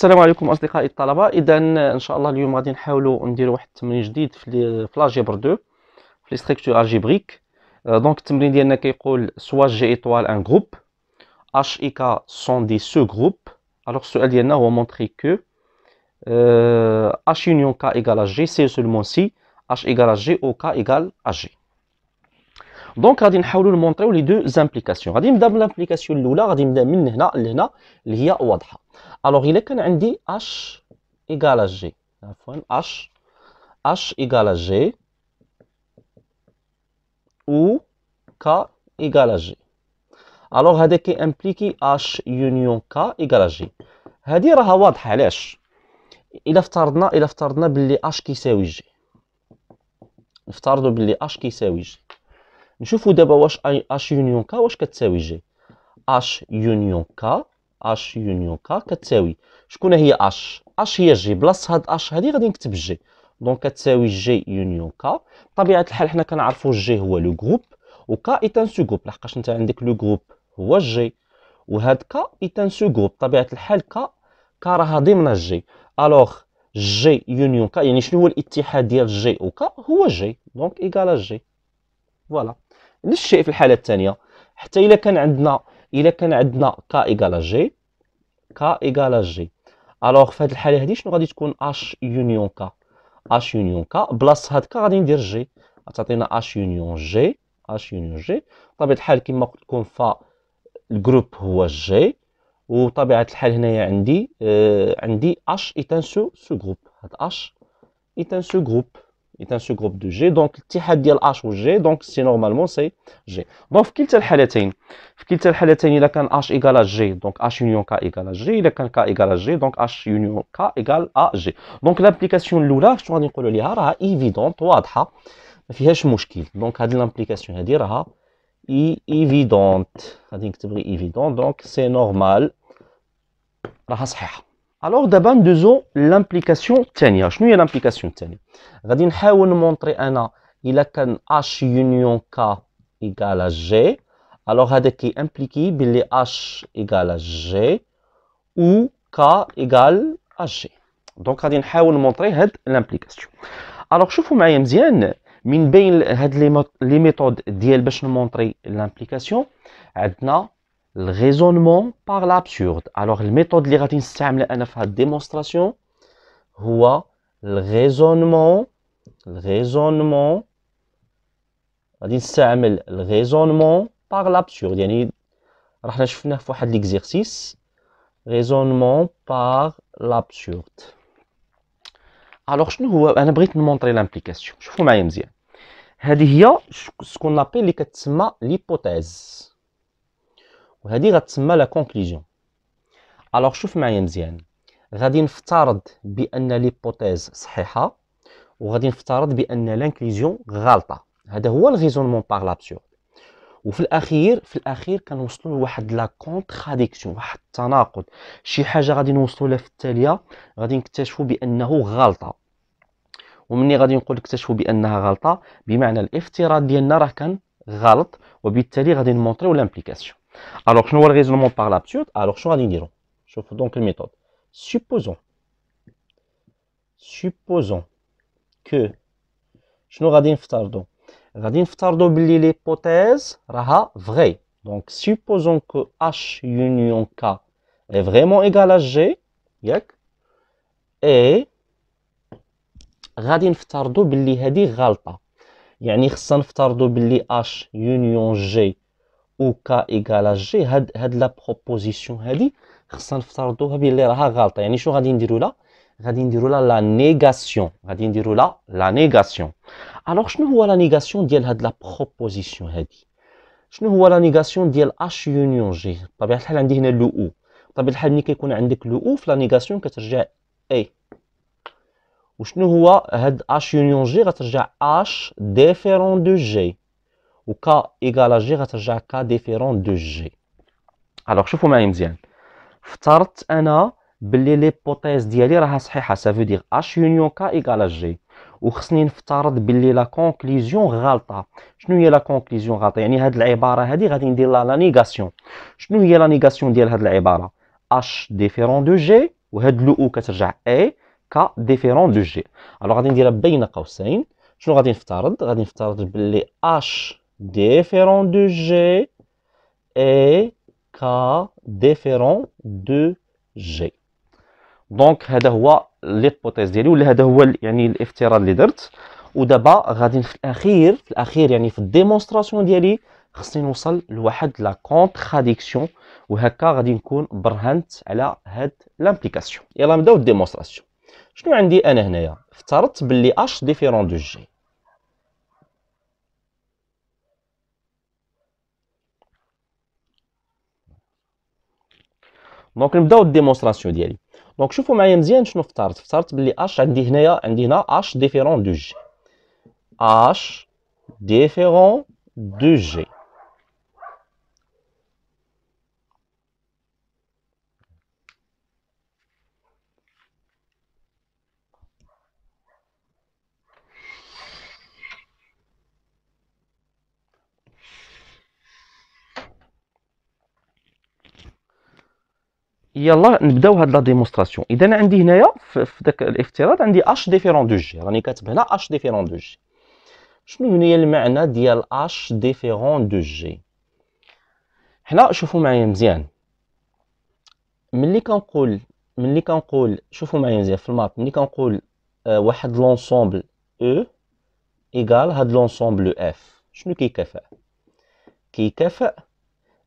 السلام عليكم اصدقائي الطلبه اذا ان شاء الله اليوم غادي نحاولوا نديروا واحد التمرين جديد في لاجيبر 2 في لي ستركتور الجبريك دونك التمرين ديالنا كيقول سوا جي ايطوال ان جروب اش اي كا سون دي سو جروب الوغ السؤال ديالنا هو مونتري كو اش يونيون كا ايغال جي سي سولمون سي اش ايغال جي او كا ايغال جي دونك غادي نحاولوا نمونطريو لي دو زامبليكاسيون غادي نبدا من لامبليكاسيون الاولى غادي نبدا من هنا لهنا اللي هي واضحه الوغ الا كان عندي اش ايكالا جي عفوا اش اش ايكالا جي او كا égale جي g. Alors, هذا كي امبليكي اش يونيون كا égale جي هادي هذه راها واضحه علاش الا افترضنا الا افترضنا بلي اش كيساوي جي نفترضوا بلي اش كيساوي جي نشوفوا دابا واش اش يونيون كا واش كتساوي جي اش يونيون كا اش يونيون كا كتساوي شكون هي اش اش هي جي بلاص هاد اش هادي غادي نكتب جي دونك كتساوي جي يونيون كا بطبيعه الحال حنا كنعرفوا جي هو لو جروب وكا ايتان سو جروب لحقاش انت عندك لو جروب هو جي وهاد كا ايتان سو جروب بطبيعه الحال كا كا راها ضمن جي الوغ جي يونيون كا يعني شنو هو الاتحاد ديال جي وكا هو جي دونك ايكالا جي فوالا نفس الشيء في الحاله الثانيه حتى الا كان عندنا الا كان عندنا كا ايكالا جي كا ايكالا جي الوغ في هذه الحاله هذه شنو غادي تكون اش يونيون كا اش يونيون كا بلاص هاد كا غادي ندير جي تعطينا اش يونيون جي اش يونيون جي بطبيعه الحال كما قلت لكم ف الجروب هو جي وطبيعه الحال هنايا عندي آه عندي اش ايتان سو سو جروب هاد اش ايتان سو جروب est un sous-groupe de G. Donc, l'étihad de H ou G, donc c'est normalement c'est G. Donc, dans quelques halatines, dans quelques halatines, il y a un H égal à G. Donc, H union K égal à G. Il y a un K égal à G. Donc, H union K égal à G. Donc, l'implication de je vais vous dire, est évidente, à adha. Il y a de mouchkil. Donc, l'implication, c'est dire, évidente. C'est évident. Donc, c'est normal. C'est normal. Alors, d'abord, nous avons l'implication tenue. Je n'ai l'implication tenue. Je vais vous montrer un A. Il a qu'un H union K égale à G. Alors, il qui implique H égale à G ou K égale à G. Donc, je vais vous montrer l'implication. Alors, je vous montre Min Les méthodes pour je vous montrer l'implication. Nous الغيزونمون باغ لابسورد الوغ الميثود اللي غادي نستعملها انا في هاد الديمونستراسيون هو الغيزونمون الغيزونمون غادي نستعمل الغيزونمون باغ لابسورد يعني رحنا شفناه في واحد ليكزيرسيس غيزونمون باغ لابسورد الوغ شنو هو انا بغيت نمونطري لامبليكاسيون شوفوا معايا مزيان هذه هي سكون لابيل اللي كتسمى ليبوتيز وهذه غتسمى لا كونكليزيون الوغ شوف معايا مزيان غادي نفترض بان ليبوتيز صحيحه وغادي نفترض بان لانكليزيون غالطه هذا هو الغيزونمون باغ لابسورد وفي الاخير في الاخير كنوصلوا لواحد لا كونتراديكسيون واحد التناقض شي حاجه غادي نوصلوا لها في التاليه غادي نكتشفوا بانه غلطه ومني غادي نقول اكتشفوا بانها غلطه بمعنى الافتراض ديالنا راه كان غلط وبالتالي غادي نمونطريو لامبليكاسيون Alors, je vois le raisonnement par l'absurde. Alors, je vais Je fais donc une méthode. Supposons, supposons que je غادي نفترضوا غادي نفترضوا بلي l'hypothèse راها vraie donc supposons que H union K est vraiment égal à G ياك et غادي نفترضوا بلي هذه غلطه يعني خصنا نفترضوا بلي H union G او كا ايكال جي هاد هاد لا بروبوزيسيون هادي خصنا نفترضوها بلي راها غالطه يعني شنو غادي نديرو لها غادي نديرو لها لا نيغاسيون غادي نديرو لها لا نيغاسيون الوغ شنو هو لا نيغاسيون ديال هاد لا بروبوزيسيون هادي شنو هو لا نيغاسيون ديال اش يونيون جي بطبيعه الحال عندي هنا لو او بطبيعه الحال ملي كيكون عندك لو او في لا نيغاسيون كترجع اي وشنو هو هاد اش يونيون جي غترجع اش ديفيرون دو جي وك ايكالا جي غترجع كا ديفيرون دو جي الوغ شوفوا معايا مزيان افترضت انا بلي ليبوتيز ديالي راها صحيحه سافو دير اش يونيون كا ايكالا جي وخصني نفترض بلي لا كونكليزيون غالطه شنو هي لا كونكليزيون غالطه يعني هاد العباره هادي غادي ندير لها لا نيغاسيون شنو هي لا نيغاسيون ديال هاد العباره اش ديفيرون دو جي وهاد لو او كترجع اي كا ديفيرون دو جي الوغ غادي نديرها بين قوسين شنو غادي نفترض غادي نفترض بلي اش différent de G et K différent de G دونك هذا هو ليبوتيز ديالي ولا هذا هو يعني الافتراض اللي درت ودابا غادي في الاخير في الاخير يعني في الديمونستراسيون ديالي خصني نوصل لواحد لا كونتراديكسيون وهكا غادي نكون برهنت على هاد لامبليكاسيون يلا نبداو الديمونستراسيون شنو عندي انا هنايا افترضت بلي اش ديفيرون دو جي دونك نبداو الديمونستراسيون ديالي دونك شوفوا معايا مزيان شنو افترضت افترضت بلي اش عندي هنايا عندي هنا اش ديفيرون دو جي اش ديفيرون دو جي يلا نبداو هاد لا ديمونستراسيون اذا عندي هنايا في داك الافتراض عندي اش ديفيرون دو جي راني كاتب هنا اش ديفيرون دو جي شنو هي المعنى ديال اش ديفيرون دو جي حنا شوفوا معايا مزيان ملي كنقول ملي كنقول شوفوا معايا مزيان في الماط ملي كنقول آه واحد لونسومبل او ايغال هاد لونسومبل اف شنو كيكافئ كيكافئ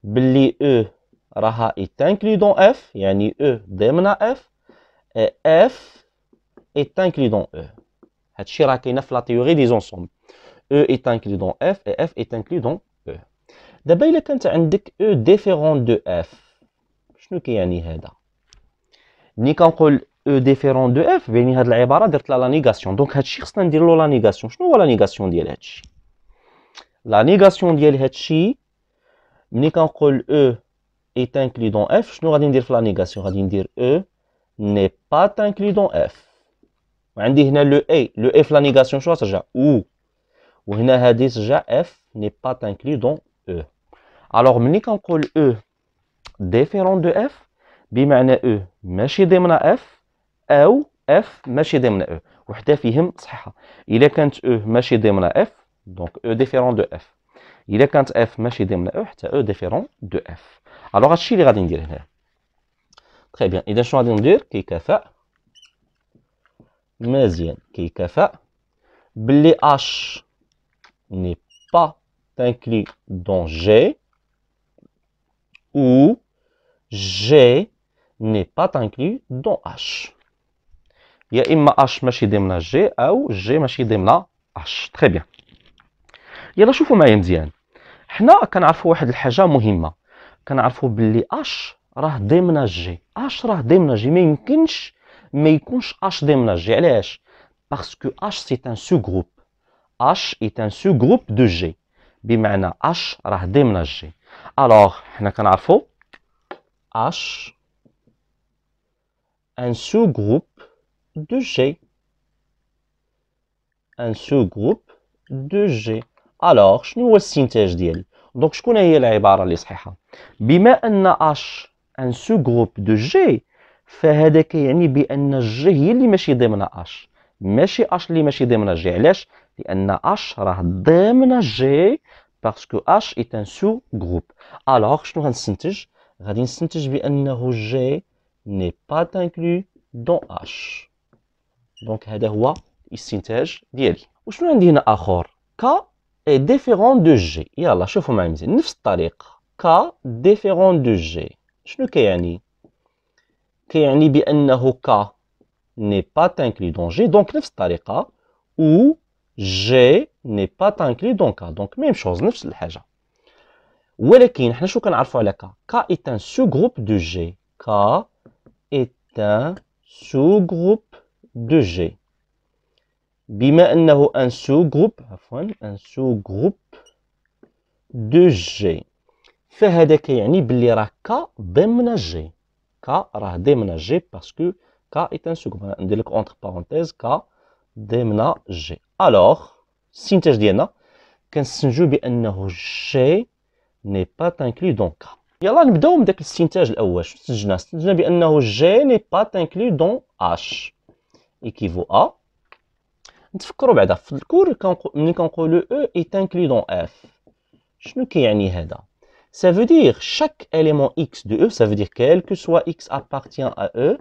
باللي او e راها est inclus dans يعني او e ضمن اف اف آه، est inclus dans e. هادشي راه كاينه في لا تيوري دي زونسومبل E est inclus dans F et F est e. دابا الا كانت عندك او ديفيرون دو اف شنو كيعني كي هذا ملي كنقول او ديفيرون دو اف يعني هاد العباره درت لها لا نيغاسيون دونك هادشي خصنا ندير له لا نيغاسيون شنو هو لا نيغاسيون ديال هادشي لا نيغاسيون ديال هادشي ملي كنقول او est inclus dans F, شنو غادي dire la négation Je غادي dire E n'est pas inclus dans F وعندي le لو e. Le لو la في négation, cest ترجع O وهنا هذه F n'est pas inclus dans E Alors, ملي كنقول E différent de F بمعنى E ماشي de F ou F ماشي ضمن E فيهم كانت E F دونك E différent de F est كانت F ماشي E E différent de F الوغ هادشي اللي غادي ندير هنا تخي بيان اذا شنو غادي ندير كيكفاء مزيان كيكفاء بلي اش ني با تانكلي دون جي او جي ني با تانكلي دون اش يا إما اش ماشي ضمن جي أو جي ماشي ضمن اش تخي بيان. يلا شوفوا معايا مزيان. حنا كنعرفوا واحد الحاجة مهمة. كنعرفوا باللي اش راه ضمن جي اش راه ضمن جي ما يمكنش ما يكونش اش ضمن جي علاش باسكو اش سي ان سو جروب اش اي ان سو جروب دو جي بمعنى اش راه ضمن جي الوغ حنا كنعرفوا اش ان سو جروب دو جي ان سو جروب دو جي الوغ شنو هو السينتاج ديالي دونك شكون هي العباره اللي صحيحه بما ان اش ان سو جروب دو جي فهذا كيعني بان جي هي اللي ماشي ضمن اش ماشي اش اللي ماشي ضمن جي علاش لان اش راه ضمن جي باسكو اش اي ان سو جروب الوغ شنو غنستنتج غادي نستنتج بانه جي ني با تانكلو دون اش دونك هذا هو الاستنتاج ديالي وشنو عندي هنا اخر كا est différent de G يلا شوفوا معي مزيان نفس الطريقة K différent de G شنو كيعني كيعني بأنه K n'est pas inclus dans G donc نفس الطريقة ou G n'est pas inclus dans K donc même chose نفس الحاجة ولكن حنا شو كنعرفوا على K K est un sous-groupe de G K est un sous-groupe de G بما أنه أن سو جروب عفوا أن سو جروب دو جي فهذا كيعني بلي راه كا ضمن جي كا راه ضمن جي باسكو كا إيت أن سو جروب ندير لك أونتر بارونتيز كا ضمن جي ألوغ السنتاج ديالنا كنسنجو بأنه جي ني با تانكلي دون كا يلا نبداو من داك الاستنتاج الاول شنو سجلنا سجلنا بانه جي ني با تانكلي دون اش ايكيفو ا نتفكروا بعدا في الكور ملي كنقولوا او ايت انكلي دون اف شنو كيعني هذا Ça veut dire chaque élément x de E, ça veut dire quel que soit x appartient à E.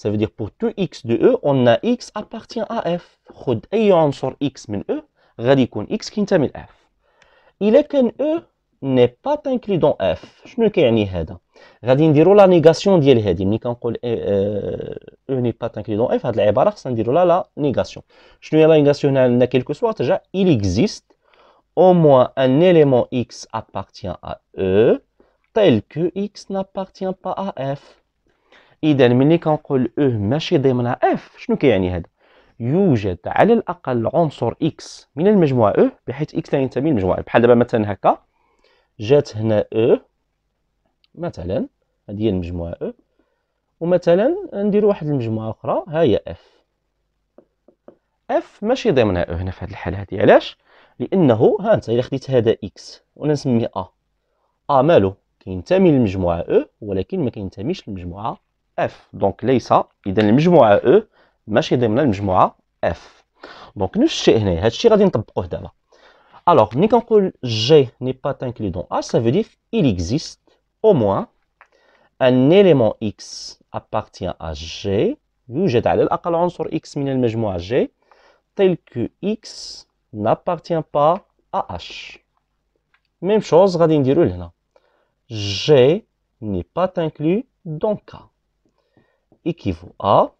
Ça veut dire pour tout x de E, on a x appartient à F. خد أي عنصر x min E, غادي يكون x كينتمي لF. إلا كان E n'est pas inclus dans F شنو كيعني هذا غادي نديرو لا نيغاسيون ديال هذه ملي كنقول او ني با انكلي دون اف هاد العباره خصنا نديرو لها لا نيغاسيون شنو هي لا نيغاسيون عندنا كيلكو سوا ترجع il existe au moins un élément x appartient à e tel que x n'appartient pas à f اذا ملي كنقول E ماشي ضمنها F شنو كيعني هذا يوجد على الاقل عنصر x من المجموعه E بحيث x لا ينتمي للمجموعه بحال دابا مثلا هكا جات هنا او مثلا هذه هي المجموعه او ومثلا ندير واحد المجموعه اخرى ها هي اف اف ماشي ضمنها او هنا في هذه الحاله هذه علاش لانه ها انت الا خديت هذا اكس وانا نسميه ا ا مالو كينتمي للمجموعه او ولكن ما كينتميش للمجموعه اف دونك ليس اذا المجموعه او ماشي ضمن المجموعه اف دونك نفس الشيء هنايا هذا الشيء غادي نطبقوه دابا Alors, que G n'est pas inclus dans A, ça veut dire qu'il existe au moins un élément X appartient à G, X G, tel que X n'appartient pas à H. Même chose, G n'est pas inclus dans K. Équivaut à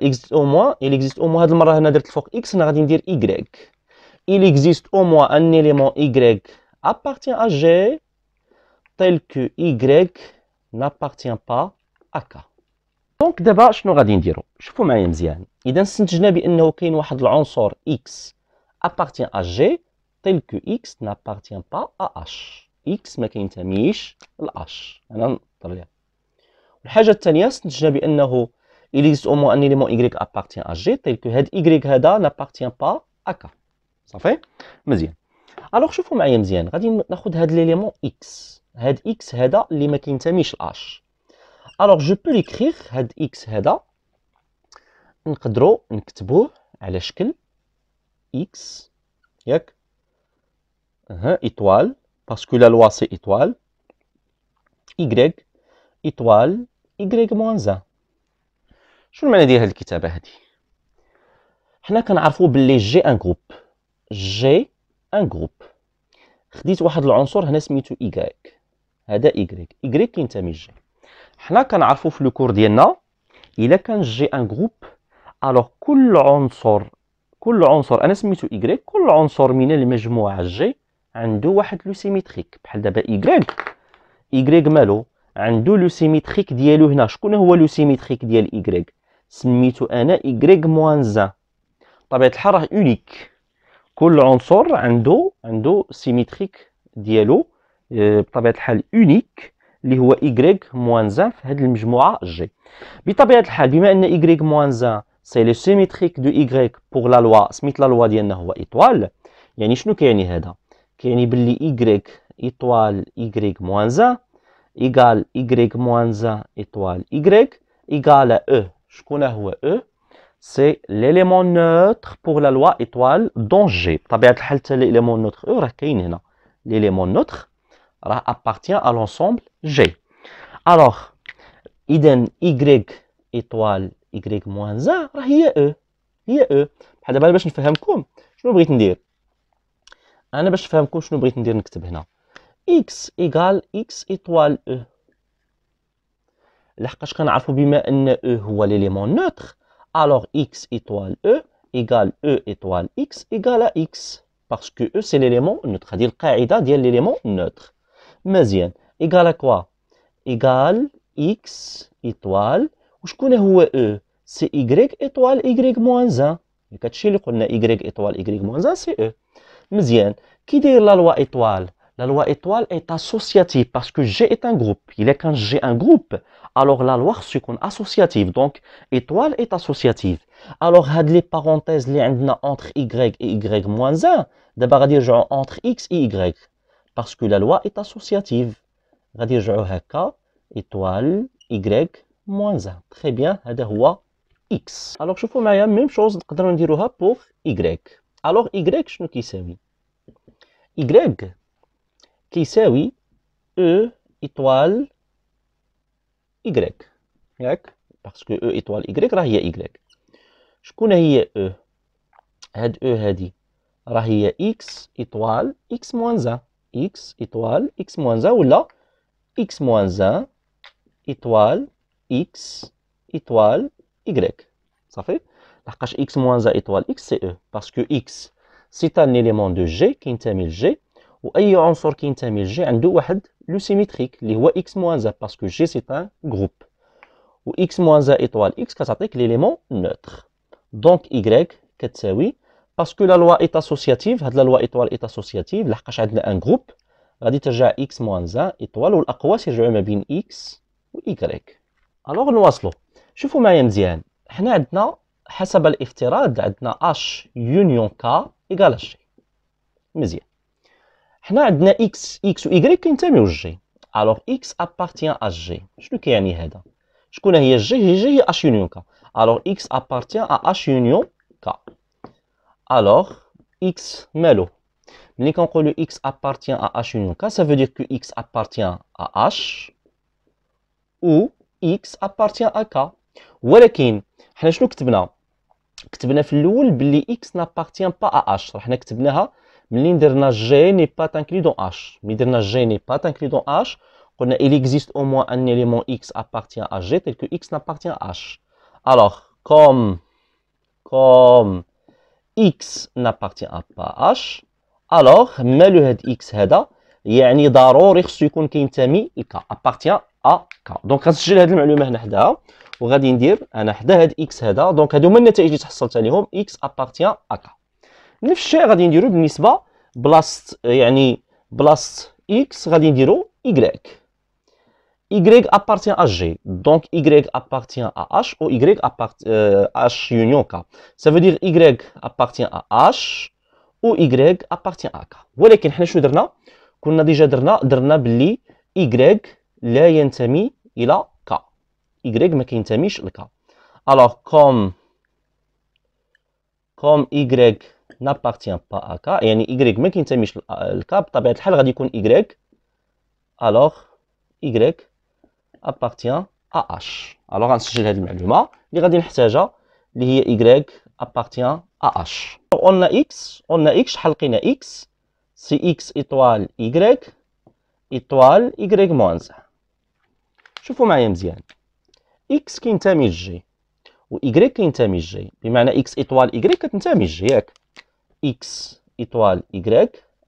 existe au moins, il existe au moins هاد المرة X, Y. il existe au moins un élément y appartient à G tel que y n'appartient pas à K دونك دابا شنو غادي نديرو شوفوا معايا مزيان اذا استنتجنا بانه كاين واحد العنصر x appartient à G tel que x n'appartient pas à H x ما كينتميش ل H انا نضرب ليها الحاجه الثانيه استنتجنا بانه il existe au moins un élément y appartient à G tel que هاد y هذا n'appartient pas à K صافي مزيان الوغ شوفوا معايا مزيان غادي ناخذ هاد ليليمون اكس هاد اكس هذا اللي ما كينتميش لاش الوغ جو بو ليكريغ هاد اكس هذا نقدروا نكتبوه على شكل اكس ياك ها ايطوال باسكو لا لوا سي ايطوال يغريك ايطوال يغريك موان زان شنو المعنى ديال هاد الكتابه هادي حنا كنعرفوا بلي جي ان جروب جي ان جروب خديت واحد العنصر هنا سميتو ايغريك هذا ايغريك ايغريك كينتمي لجي حنا كنعرفو في كور ديالنا الا كان جي ان جروب الوغ كل عنصر كل عنصر انا سميتو ايغريك كل عنصر من المجموعه جي عنده واحد لو سيميتريك بحال دابا ايغريك ايغريك مالو عنده لو سيميتريك ديالو هنا شكون هو لو سيميتريك ديال ايغريك سميتو انا ايغريك موان زان طبيعه الحال راه اونيك كل عنصر عنده عنده سيميتريك ديالو آه، بطبيعه الحال اونيك اللي هو y موان زان في هذه المجموعه جي بطبيعه الحال بما ان y موان زان سي لو سيميتريك دو y بوغ لا لوا سميت لا لوا ديالنا هو ايطوال يعني شنو كيعني هذا كيعني باللي y ايطوال y موان زان ايغال y موان زان ايطوال y ايغال او e. شكون هو او e؟ سي ليليمون نوتر بور لا لوا ايطوال دون جي بطبيعه الحال حتى ليليمون نوتر او راه كاين هنا ليليمون نوتر راه ابارتيان ا لونسومبل جي الوغ اذن ايغريك ايطوال ايغريك موان زا راه هي او هي او بحال دابا باش نفهمكم شنو بغيت ندير انا باش نفهمكم شنو بغيت ندير نكتب هنا اكس ايغال اكس ايطوال او لحقاش كنعرفو بما ان او e هو ليليمون نوتر Alors, X étoile E égale E étoile X égale à X. Parce que E, c'est l'élément neutre. C'est-à-dire, qaïda, l'élément neutre. Mais, égale à quoi Égale X étoile. Où je connais où est E C'est Y étoile Y moins 1. Le cas on chez Y étoile Y moins 1, c'est E. Mais, qui dit la loi étoile la loi étoile est associative parce que G est un groupe. Il est quand G un groupe, alors la loi est associative. Donc étoile est associative. Alors les parenthèses les entre y et y moins 1, d'abord dire entre x et y parce que la loi est associative. dire étoile y moins 1. Très bien, هذا x. Alors je fais la même chose pour y. Alors y شنو كيساوي؟ y qui c'est, oui, E étoile Y. Parce que E étoile Y, c'est y Je connais E. E, E, X étoile X moins 1. X étoile X moins 1. Ou là, X moins 1 étoile X étoile Y. Ça fait La cache X moins 1 étoile X, c'est E. Parce que X, c'est un élément de G qui de G. واي عنصر كينتمي لجي عنده واحد لو سيميتريك اللي هو اكس موان زا باسكو جي سي ان جروب و اكس موان زا ايطوال اكس كتعطيك ليليمون نوتر دونك ايغريك كتساوي باسكو لا لوا ايت اسوسياتيف هاد لا لوا ايطوال ايت اسوسياتيف لحقاش عندنا ان جروب غادي ترجع اكس موان زا ايطوال والاقوى يرجعوا ما بين اكس و ايغريك الوغ نواصلو شوفوا معايا مزيان حنا عندنا حسب الافتراض عندنا اش يونيون كا ايكال اش مزيان حنا عندنا اكس اكس و كينتميو لجي الوغ اكس ابارتيان ا جي شنو كيعني هذا شكون هي جي هي جي هي اش يونيون كا الوغ اكس ابارتيان ا اش يونيون كا الوغ اكس مالو ملي كنقولو اكس ابارتيان ا اش يونيون كا سا فو دير كو اكس ابارتيان ا اش او اكس ابارتيان ا كا ولكن حنا شنو كتبنا كتبنا في الاول بلي اكس نابارتيان با ا اش راه حنا كتبناها L'inderna G n'est pas inclus dans H. G n'est pas inclus dans H. il existe au moins un élément X appartient à G tel que X n'appartient à H. Alors, comme, X n'appartient à pas à H, alors, mais le X il a appartient à K. Donc, غنسجل هذه X X appartient à K. بلاصه يعني بلاصه اكس غادي نديرو يغريك Y appartient à G, donc Y appartient à H ou Y appartient euh, H union K. Ça veut dire Y appartient à H ou Y appartient à K. ولكن حنا شو درنا؟ كنا ديجا درنا درنا باللي Y لا ينتمي إلى K. Y ما كينتميش لك. Alors comme comme Y n'appartient pas à K يعني Y ما كينتميش لك بطبيعة الحال غادي يكون Y alors Y appartient à H alors غنسجل هذه المعلومة اللي غادي نحتاجها اللي هي Y appartient à H قلنا X قلنا X شحال لقينا X سي X ايطوال Y ايطوال Y موانز شوفوا معايا مزيان X كينتمي لجي و Y كينتمي لجي بمعنى X ايطوال Y كتنتمي لجي ياك x étoile y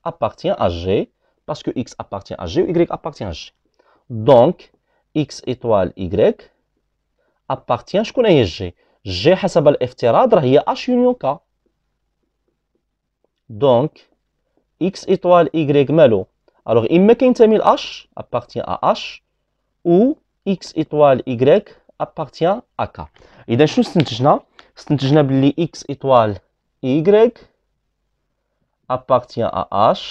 appartient à g parce que x appartient à g et y appartient à g. Donc, x étoile y appartient, à connais g. g, h union k. Donc, x étoile y malo. Alors, il كينتمي un h, appartient à h, ou x étoile y appartient à k. Et donc c'est x étoile y appartient à H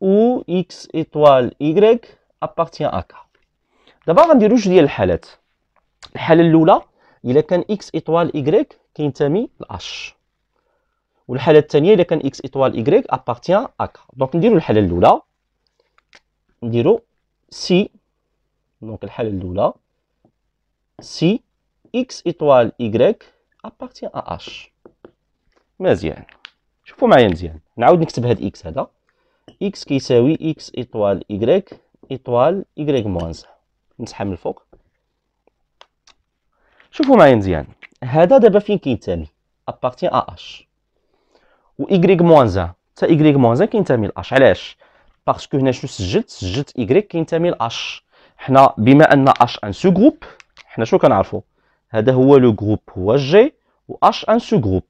ou X étoile Y appartient à K دابا غنديرو جوج ديال الحالات الحالة الأولى إلا كان إكس إطوال إكغيك كينتمي لأش والحالة الثانية إلا كان إكس إطوال إكغيك أبارتيان أكا دونك نديرو الحالة الأولى نديرو سي دونك الحالة الأولى سي إكس إطوال إكغيك أبارتيان أ أش مزيان شوفوا معايا مزيان نعاود نكتب هاد اكس هذا اكس كيساوي اكس ايطوال ايغريك ايطوال ايغريك موانس نسحب من الفوق شوفوا معايا مزيان هذا دابا فين كينتمي ابارتي ا اش و ايغريك موانز تا ايغريك موانز كينتمي لاش علاش باسكو هنا شنو سجلت سجلت ايغريك كينتمي لاش حنا بما ان اش ان سو جروب حنا شنو كنعرفوا هذا هو لو جروب هو جي و اش ان سو جروب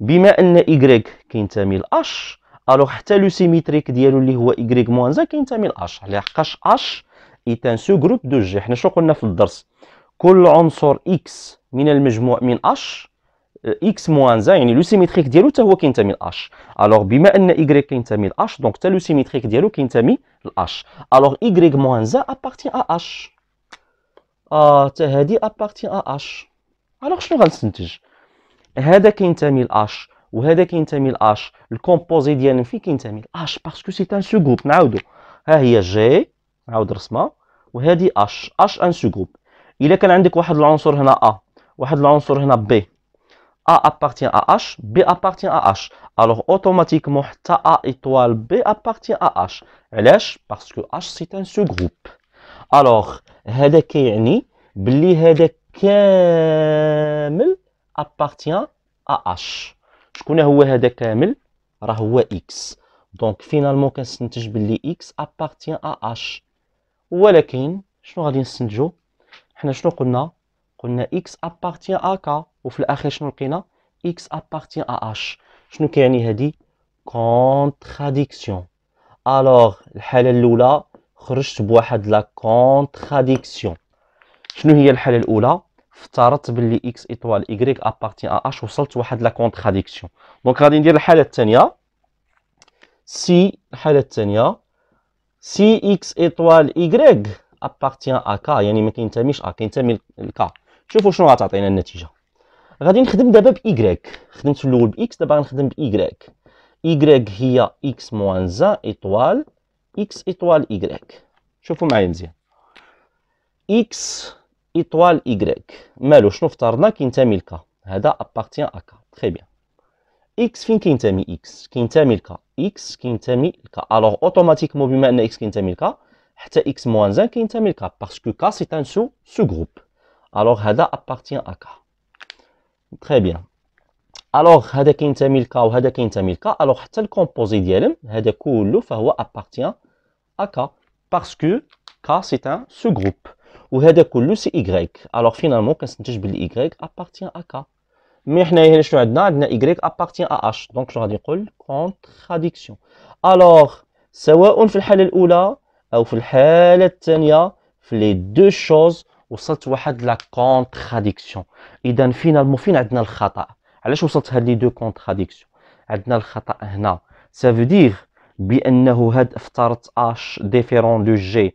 بما ان إيكغيك كينتمي لأش الوغ حتى لو سيميتريك ديالو اللي هو إيكغيك زا كينتمي لأش لحقاش أش إيتان سو جروب دو جي حنا شنو قلنا في الدرس كل عنصر إكس من المجموع من أش اكس موان زا يعني لو سيميتريك ديالو حتى هو كينتمي لاش الوغ بما ان إيكغيك كينتمي لاش دونك حتى لو سيميتريك ديالو كينتمي لاش الوغ إيكغيك موان زا ابارتي ا اش اه حتى هادي ابارتي ا اش الوغ شنو غنستنتج هذا كينتمي لاش وهذا كينتمي لاش الكومبوزي ديالهم فين كينتمي لاش باسكو سي ان سو جروب نعاودو ها هي جي نعاود رسمه وهذه اش اش ان سو جروب الا كان عندك واحد العنصر هنا ا واحد العنصر هنا بي A appartient à H, B appartient à H. Alors automatiquement, حتى A ايطوال B appartient à H. علاش باسكو اش H ان سو جروب الوغ هذا كيعني بلي هذا كامل appartient à H شكون هو هذا كامل راه هو X دونك فينالمون كنستنتج باللي X appartient à H ولكن شنو غادي نستنتجو حنا شنو قلنا قلنا X appartient à K وفي الاخر شنو لقينا X appartient à H شنو كيعني هادي contradiction الوغ الحاله الاولى خرجت بواحد لا كونتراديكسيون شنو هي الحاله الاولى افترضت باللي اكس ايطوال ايغريك ابارتي ا اش وصلت واحد لا كونتراديكسيون دونك غادي ندير الحاله الثانيه سي الحاله الثانيه سي اكس ايطوال ايغريك ابارتيان ا كا يعني ما كينتميش ا كينتمي لكا شوفوا شنو غتعطينا النتيجه غادي نخدم دابا بايغريك خدمت في الاول باكس دابا غنخدم بايغريك ايغريك هي اكس موان زان ايطوال اكس ايطوال ايغريك شوفوا معايا مزيان اكس ايطوال y مالو شنو افترضنا كينتمي لكا هذا ابارتيان ا تخي بيان اكس فين كينتمي اكس كينتمي لكا اكس كينتمي لكا الوغ اوتوماتيكمون بما ان اكس كينتمي لكا حتى اكس موان زان كينتمي لكا باسكو كا سي ان سو سو جروب الوغ هذا ابارتيان ا تخي بيان الوغ هذا كينتمي لك وهذا كينتمي لكا الوغ حتى الكومبوزي ديالهم هذا كله فهو ابارتيان ا كا باسكو كا سي ان سو جروب وهذا كله سي إيكغيك الوغ فينالمون كنستنتج بلي إيكغيك أبارتيان أ مي حنايا هنا شنو عندنا عندنا إيكغيك أبارتيان أ أش دونك شنو غادي نقول كونتخاديكسيون الوغ سواء في الحالة الأولى أو في الحالة الثانية في لي دو شوز وصلت واحد لا كونتراديكسيون اذا فينالمون فين عندنا الخطا علاش وصلت هاد لي دو كونتراديكسيون عندنا الخطا هنا سافو دير بانه هاد افترضت اش ديفيرون دو جي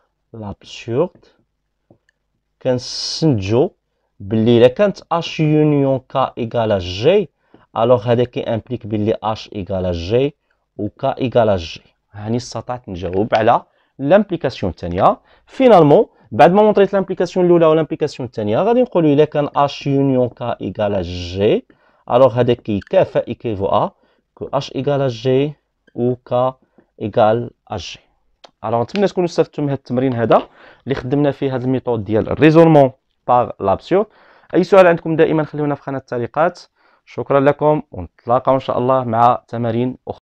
لابسورد كنستنتجو بلي الا كانت اش يونيون كا ايكالا جي الوغ هذا كي امبليك بلي اش ايكالا جي وكا ايكالا جي هاني استطعت نجاوب على لامبليكاسيون الثانيه فينالمون بعد ما مونطريت لامبليكاسيون الاولى لامبليكاسيون الثانيه غادي نقولوا الا كان اش يونيون كا ايكالا جي الوغ هذا كيكافئ ايكيفو ا كو اش ايكالا جي و كا ايغال جي الوغ نتمنى تكونوا استفدتوا من هذا التمرين هذا اللي خدمنا فيه هذه الميثود ديال الريزونمون بار لابسيو اي سؤال عندكم دائما خليونا في خانه التعليقات شكرا لكم ونتلاقاو ان شاء الله مع تمارين اخرى